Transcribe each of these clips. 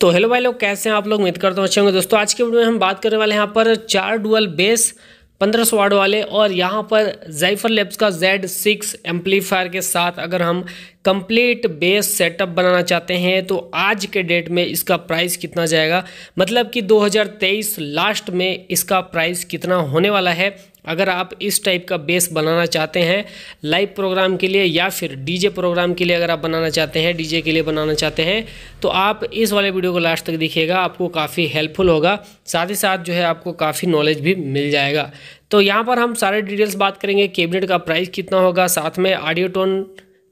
तो हेलो भाई लोग कैसे हैं आप लोग उम्मीद करता हूँ अच्छे होंगे दोस्तों आज के वीडियो में हम बात करने वाले हैं यहाँ पर चार डुअल बेस पंद्रह सौ वाट वाले और यहाँ पर जाइफर लेब्स का जेड सिक्स एम्पलीफायर के साथ अगर हम कंप्लीट बेस सेटअप बनाना चाहते हैं तो आज के डेट में इसका प्राइस कितना जाएगा मतलब कि 2023 लास्ट में इसका प्राइस कितना होने वाला है अगर आप इस टाइप का बेस बनाना चाहते हैं लाइव प्रोग्राम के लिए या फिर डीजे प्रोग्राम के लिए अगर आप बनाना चाहते हैं डीजे के लिए बनाना चाहते हैं तो आप इस वाले वीडियो को लास्ट तक देखिएगा आपको काफ़ी हेल्पफुल होगा साथ ही साथ जो है आपको काफ़ी नॉलेज भी मिल जाएगा तो यहाँ पर हम सारे डिटेल्स बात करेंगे कैबिनेट का प्राइस कितना होगा साथ में ऑडियो टोन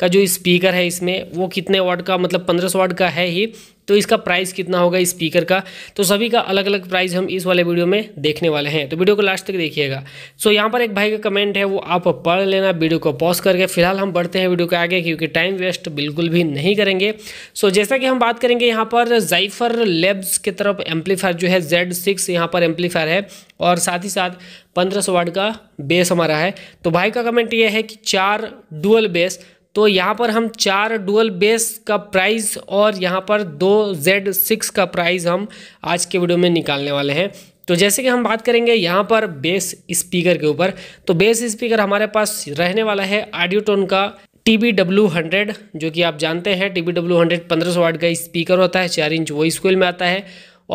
का जो स्पीकर है इसमें वो कितने वाट का मतलब पंद्रह सौ वाट का है ही तो इसका प्राइस कितना होगा स्पीकर का तो सभी का अलग अलग प्राइस हम इस वाले वीडियो में देखने वाले हैं तो वीडियो को लास्ट तक देखिएगा सो यहाँ पर एक भाई का कमेंट है वो आप पढ़ लेना वीडियो को पॉज करके फिलहाल हम बढ़ते हैं वीडियो के आगे क्योंकि टाइम वेस्ट बिल्कुल भी नहीं करेंगे सो जैसा कि हम बात करेंगे यहाँ पर जाइफर लेब्स की तरफ एम्पलीफायर जो है जेड सिक्स यहाँ पर एम्पलीफायर है और साथ ही साथ पंद्रह सौ वाट का बेस हमारा है तो भाई का कमेंट ये है कि चार डुअल बेस तो यहाँ पर हम चार डुअल बेस का प्राइस और यहाँ पर दो जेड सिक्स का प्राइस हम आज के वीडियो में निकालने वाले हैं तो जैसे कि हम बात करेंगे यहाँ पर बेस स्पीकर के ऊपर तो बेस स्पीकर हमारे पास रहने वाला है ऑडियोटोन का टी बी डब्ल्यू हंड्रेड जो कि आप जानते हैं टी बी डब्ल्यू हंड्रेड पंद्रह सौ वाट का स्पीकर होता है चार इंच वो स्कूल में आता है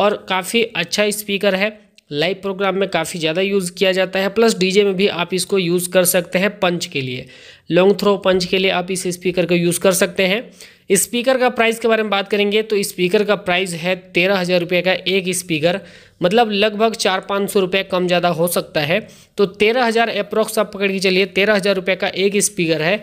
और काफ़ी अच्छा स्पीकर है लाइव प्रोग्राम में काफ़ी ज़्यादा यूज़ किया जाता है प्लस डीजे में भी आप इसको यूज़ कर सकते हैं पंच के लिए लॉन्ग थ्रो पंच के लिए आप इस स्पीकर को यूज़ कर सकते हैं स्पीकर का प्राइस के बारे में बात करेंगे तो स्पीकर का प्राइस है तेरह हज़ार रुपये का एक स्पीकर मतलब लगभग चार पाँच सौ रुपये कम ज़्यादा हो सकता है तो तेरह हज़ार अप्रोक्स आप पकड़ के चलिए तेरह हज़ार रुपये का एक स्पीकर है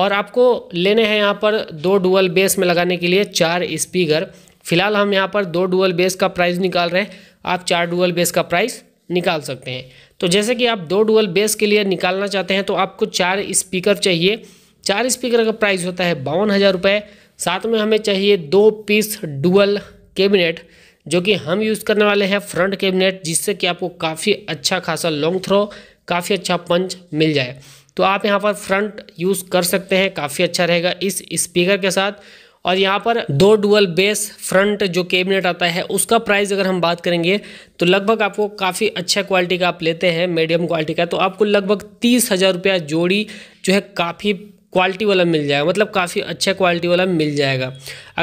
और आपको लेने हैं यहाँ पर दो डुअल बेस में लगाने के लिए चार स्पीकर फिलहाल हम यहाँ पर दो डुअल बेस का प्राइस निकाल रहे हैं आप चार डुअल बेस का प्राइस निकाल सकते हैं तो जैसे कि आप दो डुअल बेस के लिए निकालना चाहते हैं तो आपको चार स्पीकर चाहिए चार स्पीकर का प्राइस होता है बावन हज़ार रुपये साथ में हमें चाहिए दो पीस डुअल कैबिनेट जो कि हम यूज़ करने वाले हैं फ्रंट कैबिनेट जिससे कि आपको काफ़ी अच्छा खासा लॉन्ग थ्रो काफ़ी अच्छा पंच मिल जाए तो आप यहाँ पर फ्रंट यूज़ कर सकते हैं काफ़ी अच्छा रहेगा इस स्पीकर के साथ और यहाँ पर दो डुअल बेस फ्रंट जो कैबिनेट आता है उसका प्राइस अगर हम बात करेंगे तो लगभग आपको काफ़ी अच्छा क्वालिटी का आप लेते हैं मीडियम क्वालिटी का तो आपको लगभग तीस हज़ार रुपया जोड़ी जो है काफ़ी क्वालिटी वाला मिल जाएगा मतलब काफ़ी अच्छा क्वालिटी वाला मिल जाएगा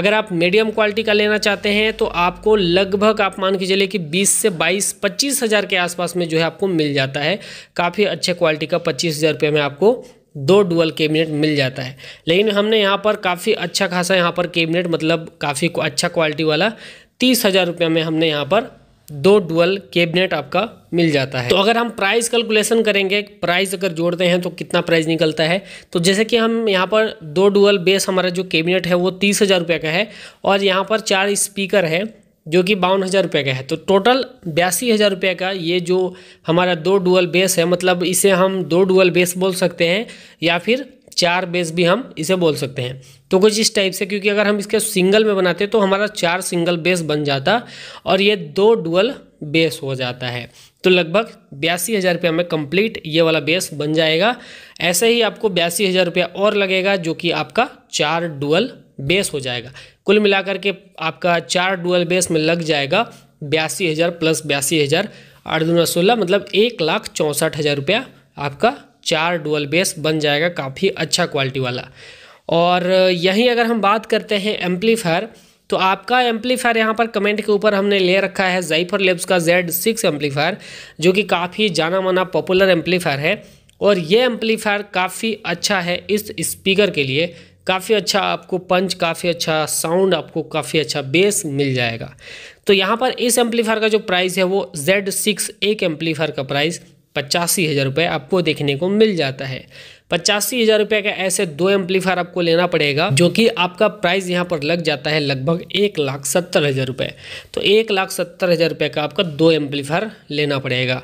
अगर आप मीडियम क्वालिटी का लेना चाहते हैं तो आपको लगभग आप मान के चलिए कि 20 से 22 पच्चीस हज़ार के आसपास में जो है आपको मिल जाता है काफ़ी अच्छे क्वालिटी का पच्चीस हज़ार रुपये में आपको दो डुअल कैबिनेट मिल जाता है लेकिन हमने यहाँ पर काफ़ी अच्छा खासा यहाँ पर कैबिनेट मतलब काफ़ी अच्छा क्वालिटी वाला तीस हज़ार रुपये में हमने यहाँ पर दो डुअल कैबिनेट आपका मिल जाता है तो अगर हम प्राइस कैलकुलेशन करेंगे प्राइस अगर जोड़ते हैं तो कितना प्राइस निकलता है तो जैसे कि हम यहाँ पर दो डुअल बेस हमारा जो कैबिनेट है वो तीस हज़ार रुपये का है और यहाँ पर चार स्पीकर है जो कि बावन हज़ार रुपये का है तो टोटल बयासी हज़ार रुपये का ये जो हमारा दो डुअल बेस है मतलब इसे हम दो डुअल बेस बोल सकते हैं या फिर चार बेस भी हम इसे बोल सकते हैं तो कुछ इस टाइप से क्योंकि अगर हम इसके सिंगल में बनाते तो हमारा चार सिंगल बेस बन जाता और ये दो डुअल बेस हो जाता है तो लगभग बयासी हज़ार रुपया में कंप्लीट ये वाला बेस बन जाएगा ऐसे ही आपको बयासी हज़ार रुपया और लगेगा जो कि आपका चार डुअल बेस हो जाएगा कुल मिलाकर के आपका चार डुअल बेस में लग जाएगा बयासी हज़ार प्लस बयासी हज़ार आठ दूना सोलह मतलब एक लाख चौंसठ हज़ार रुपया आपका चार डुअल बेस बन जाएगा काफ़ी अच्छा क्वालिटी वाला और यहीं अगर हम बात करते हैं एम्पलीफायर तो आपका एम्पलीफायर यहाँ पर कमेंट के ऊपर हमने ले रखा है जाइफर लेब्स का जेड सिक्स एम्पलीफायर जो कि काफ़ी जाना माना पॉपुलर एम्पलीफायर है और ये एम्पलीफायर काफ़ी अच्छा है इस स्पीकर के लिए काफ़ी अच्छा आपको पंच काफ़ी अच्छा साउंड आपको काफ़ी अच्छा बेस मिल जाएगा तो यहाँ पर इस एम्पलीफायर का जो प्राइस है वो जेड सिक्स एक एम्पलीफायर का प्राइस पचासी हज़ार रुपये आपको देखने को मिल जाता है पचासी हज़ार रुपये का ऐसे दो एम्पलीफायर आपको लेना पड़ेगा जो कि आपका प्राइस यहाँ पर लग जाता है लगभग एक लाख सत्तर हज़ार रुपये तो एक लाख सत्तर हज़ार रुपये का आपका दो एम्पलीफायर लेना पड़ेगा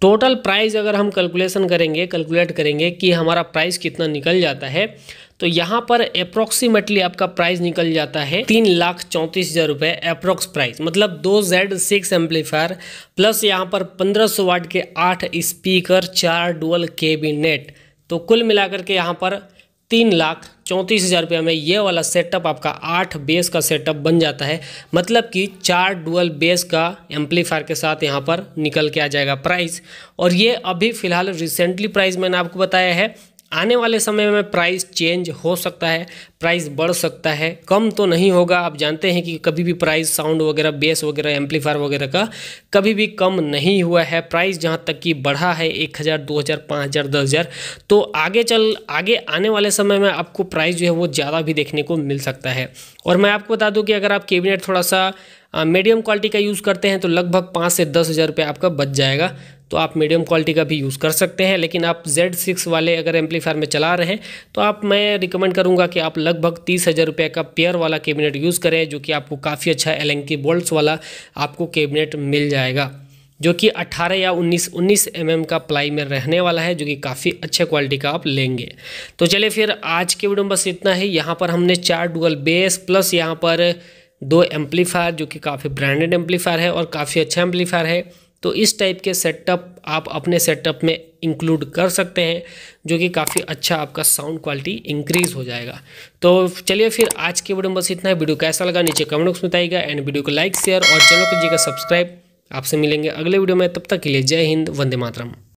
टोटल प्राइस अगर हम कैलकुलेशन करेंगे कैलकुलेट करेंगे कि हमारा प्राइस कितना निकल जाता है तो यहाँ पर अप्रोक्सीमेटली आपका प्राइस निकल जाता है तीन लाख चौंतीस हज़ार रुपये अप्रोक्स प्राइस मतलब दो जेड सिक्स एम्पलीफायर प्लस यहाँ पर पंद्रह सौ वाट के आठ स्पीकर चार डुअल केबिनेट तो कुल मिलाकर के यहाँ पर तीन लाख चौंतीस हज़ार रुपये में ये वाला सेटअप आपका आठ बेस का सेटअप बन जाता है मतलब कि चार डुअल बेस का एम्पलीफायर के साथ यहाँ पर निकल के आ जाएगा प्राइस और ये अभी फ़िलहाल रिसेंटली प्राइस मैंने आपको बताया है आने वाले समय में प्राइस चेंज हो सकता है प्राइस बढ़ सकता है कम तो नहीं होगा आप जानते हैं कि कभी भी प्राइस साउंड वगैरह बेस वगैरह एम्पलीफायर वगैरह का कभी भी कम नहीं हुआ है प्राइस जहाँ तक कि बढ़ा है एक हज़ार दो हज़ार पाँच हज़ार दस हज़ार तो आगे चल आगे आने वाले समय में आपको प्राइस जो है वो ज़्यादा भी देखने को मिल सकता है और मैं आपको बता दूँ कि अगर आप कैबिनेट थोड़ा सा मीडियम क्वालिटी का यूज़ करते हैं तो लगभग पाँच से दस हज़ार रुपये आपका बच जाएगा तो आप मीडियम क्वालिटी का भी यूज़ कर सकते हैं लेकिन आप जेड सिक्स वाले अगर एम्पलीफायर में चला रहे हैं तो आप मैं रिकमेंड करूँगा कि आप लगभग तीस हज़ार रुपये का पेयर वाला कैबिनेट यूज़ करें जो कि आपको काफ़ी अच्छा एलेंकी बोल्ट्स वाला आपको कैबिनेट मिल जाएगा जो कि 18 या 19 19 एम का प्लाई में रहने वाला है जो कि काफ़ी अच्छे क्वालिटी का आप लेंगे तो चलिए फिर आज के वीडियो में बस इतना ही यहाँ पर हमने चार डुअल बेस प्लस यहाँ पर दो एम्पलीफायर जो कि काफ़ी ब्रांडेड एम्पलीफायर है और काफ़ी अच्छा एम्पलीफायर है तो इस टाइप के सेटअप आप अपने सेटअप में इंक्लूड कर सकते हैं जो कि काफ़ी अच्छा आपका साउंड क्वालिटी इंक्रीज़ हो जाएगा तो चलिए फिर आज के वीडियो में बस इतना है वीडियो कैसा लगा नीचे कमेंट बॉक्स में बताइएगा एंड वीडियो को लाइक शेयर और चैनल कीजिएगा सब्सक्राइब आपसे मिलेंगे अगले वीडियो में तब तक के लिए जय हिंद वंदे मातरम